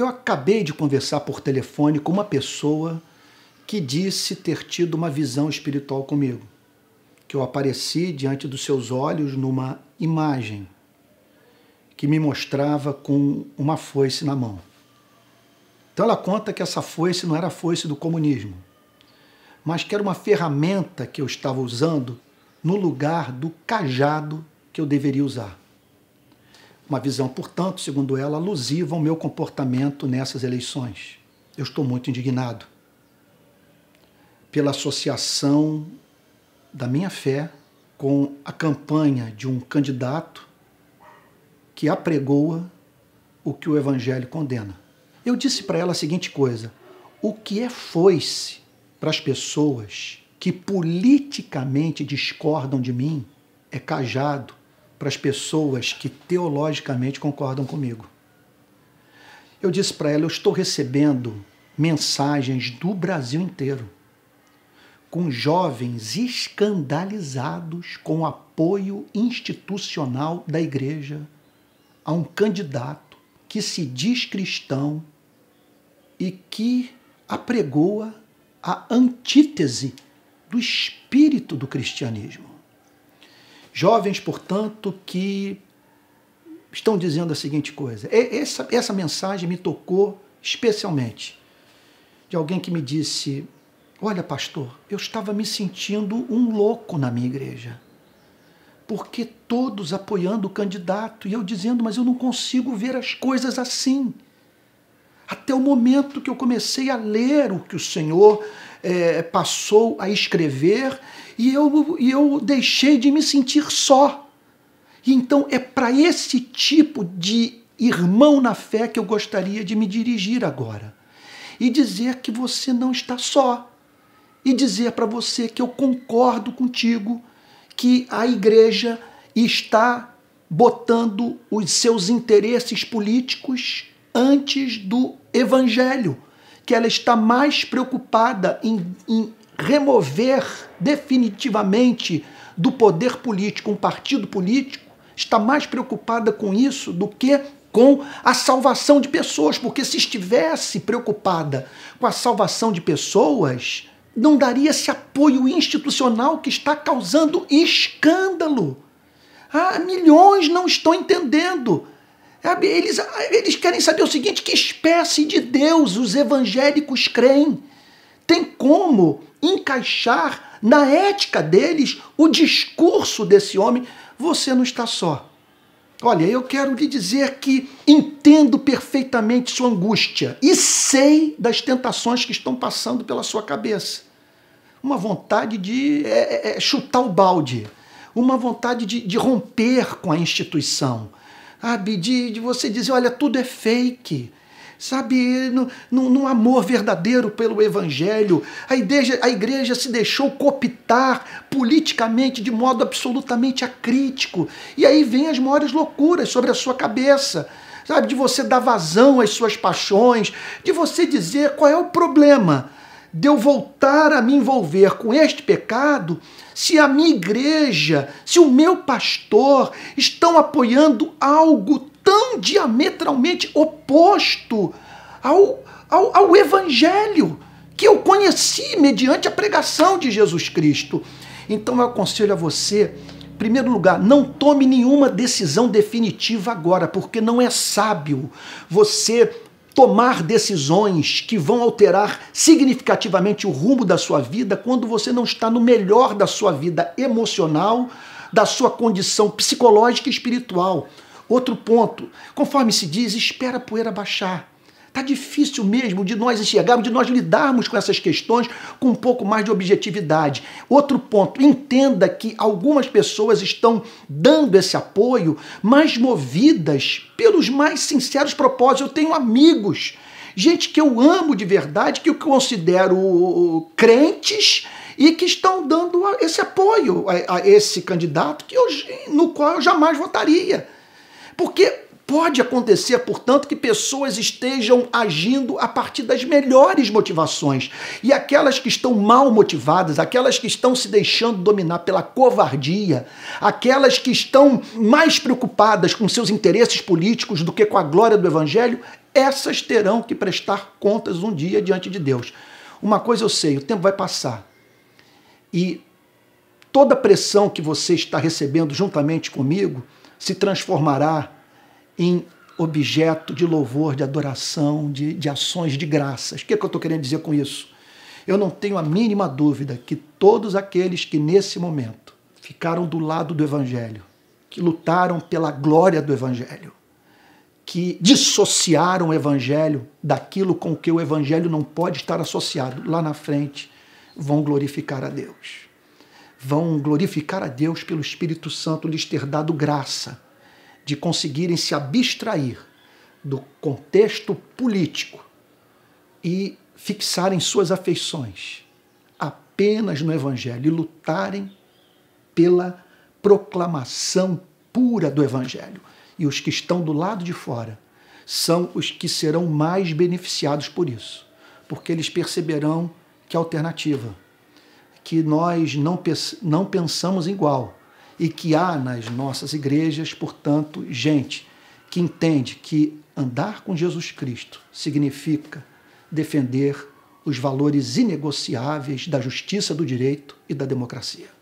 Eu acabei de conversar por telefone com uma pessoa que disse ter tido uma visão espiritual comigo, que eu apareci diante dos seus olhos numa imagem que me mostrava com uma foice na mão. Então ela conta que essa foice não era a foice do comunismo, mas que era uma ferramenta que eu estava usando no lugar do cajado que eu deveria usar. Uma visão, portanto, segundo ela, alusiva ao meu comportamento nessas eleições. Eu estou muito indignado pela associação da minha fé com a campanha de um candidato que apregoa o que o evangelho condena. Eu disse para ela a seguinte coisa: o que é foice para as pessoas que politicamente discordam de mim é cajado para as pessoas que teologicamente concordam comigo. Eu disse para ela: eu estou recebendo mensagens do Brasil inteiro, com jovens escandalizados com o apoio institucional da igreja a um candidato que se diz cristão e que apregoa a antítese do espírito do cristianismo. Jovens, portanto, que estão dizendo a seguinte coisa. Essa, essa mensagem me tocou especialmente de alguém que me disse: Olha, pastor, eu estava me sentindo um louco na minha igreja. Porque todos apoiando o candidato e eu dizendo, mas eu não consigo ver as coisas assim. Até o momento que eu comecei a ler o que o Senhor é, passou a escrever e eu, e eu deixei de me sentir só. E então é para esse tipo de irmão na fé que eu gostaria de me dirigir agora e dizer que você não está só e dizer para você que eu concordo contigo que a igreja está botando os seus interesses políticos antes do evangelho que ela está mais preocupada em, em remover definitivamente do poder político um partido político, está mais preocupada com isso do que com a salvação de pessoas, porque se estivesse preocupada com a salvação de pessoas, não daria esse apoio institucional que está causando escândalo. Ah, milhões não estão entendendo. Eles, eles querem saber o seguinte: que espécie de Deus os evangélicos creem? Tem como encaixar na ética deles o discurso desse homem? Você não está só. Olha, eu quero lhe dizer que entendo perfeitamente sua angústia e sei das tentações que estão passando pela sua cabeça. Uma vontade de é, é, é chutar o balde, uma vontade de, de romper com a instituição sabe? De, de você dizer, olha, tudo é fake sabe, num, amor verdadeiro pelo Evangelho. A igreja, a igreja se deixou cooptar politicamente de modo absolutamente acrítico. E aí vem as maiores loucuras sobre a sua cabeça. Sabe, de você dar vazão às suas paixões, de você dizer qual é o problema de eu voltar a me envolver com este pecado se a minha igreja, se o meu pastor estão apoiando algo tão diametralmente oposto ao, ao, ao evangelho que eu conheci mediante a pregação de Jesus Cristo? Então eu aconselho a você primeiro lugar, não tome nenhuma decisão definitiva agora, porque não é sábio você tomar decisões que vão alterar significativamente o rumo da sua vida quando você não está no melhor da sua vida emocional, da sua condição psicológica e espiritual. Outro ponto, conforme se diz, espera a poeira baixar. Está difícil mesmo de nós enxergarmos, de nós lidarmos com essas questões com um pouco mais de objetividade. Outro ponto, entenda que algumas pessoas estão dando esse apoio, mas movidas pelos mais sinceros propósitos. Eu tenho amigos, gente que eu amo de verdade, que eu considero crentes e que estão dando esse apoio a, esse candidato que eu, no qual eu jamais votaria. Porque Pode acontecer, portanto, que pessoas estejam agindo a partir das melhores motivações. E aquelas que estão mal motivadas, aquelas que estão se deixando dominar pela covardia, aquelas que estão mais preocupadas com seus interesses políticos do que com a glória do Evangelho, essas terão que prestar contas um dia diante de Deus. Uma coisa eu sei: o tempo vai passar. E toda pressão que você está recebendo juntamente comigo se transformará em objeto de louvor, de adoração, de, de ações de graças. O que, é que eu estou querendo dizer com isso? Eu não tenho a mínima dúvida que todos aqueles que nesse momento ficaram do lado do Evangelho, que lutaram pela glória do Evangelho, que dissociaram o Evangelho daquilo com que o Evangelho não pode estar associado, lá na frente vão glorificar a Deus. Vão glorificar a Deus pelo Espírito Santo lhes ter dado graça de conseguirem se abstrair do contexto político e fixarem suas afeições apenas no Evangelho e lutarem pela proclamação pura do Evangelho. E os que estão do lado de fora são os que serão mais beneficiados por isso, porque eles perceberão que a alternativa, que nós não, não pensamos igual e que há nas nossas igrejas, portanto, gente que entende que andar com Jesus Cristo significa defender os valores inegociáveis da justiça, do direito e da democracia.